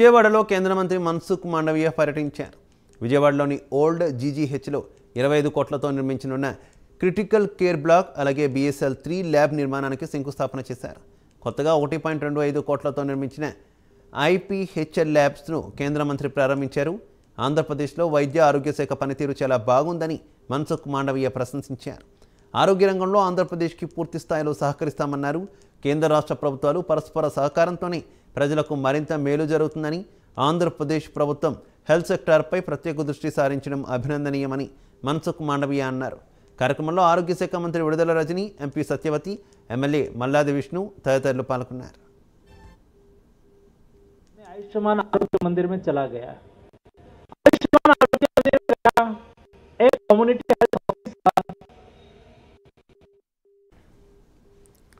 విజయవాడలో కేంద్ర మంత్రి మన్సుఖ్ మాండవీయ పర్యటించారు విజయవాడలోని ఓల్డ్ జీజీహెచ్లో ఇరవై ఐదు కోట్లతో నిర్మించనున్న క్రిటికల్ కేర్ బ్లాక్ అలాగే బీఎస్ఎల్ త్రీ ల్యాబ్ నిర్మాణానికి శంకుస్థాపన చేశారు కొత్తగా ఒకటి పాయింట్ రెండు ఐదు కోట్లతో నిర్మించిన ఐపీహెచ్ఎల్ ల్యాబ్స్ను కేంద్ర మంత్రి ప్రారంభించారు ఆంధ్రప్రదేశ్లో వైద్య ఆరోగ్య శాఖ పనితీరు చాలా బాగుందని మన్సుఖ్ మాండవీయ ప్రశంసించారు ఆరోగ్య రంగంలో ఆంధ్రప్రదేశ్కి పూర్తి స్థాయిలో సహకరిస్తామన్నారు కేంద్ర రాష్ట్ర ప్రభుత్వాలు పరస్పర సహకారంతోనే ప్రజలకు మరింత మేలు జరుగుతుందని ఆంధ్రప్రదేశ్ ప్రభుత్వం హెల్త్ సెక్టార్పై ప్రత్యేక దృష్టి సారించడం అభినందనీయమని మన్సుఖ్ మాండవీయ అన్నారు కార్యక్రమంలో ఆరోగ్య శాఖ మంత్రి విడుదల రజని ఎంపీ సత్యవతి ఎమ్మెల్యే మల్లాది విష్ణు తదితరులు పాల్గొన్నారు ఆయుష్మాన్ ఆరోగ్య మందిర్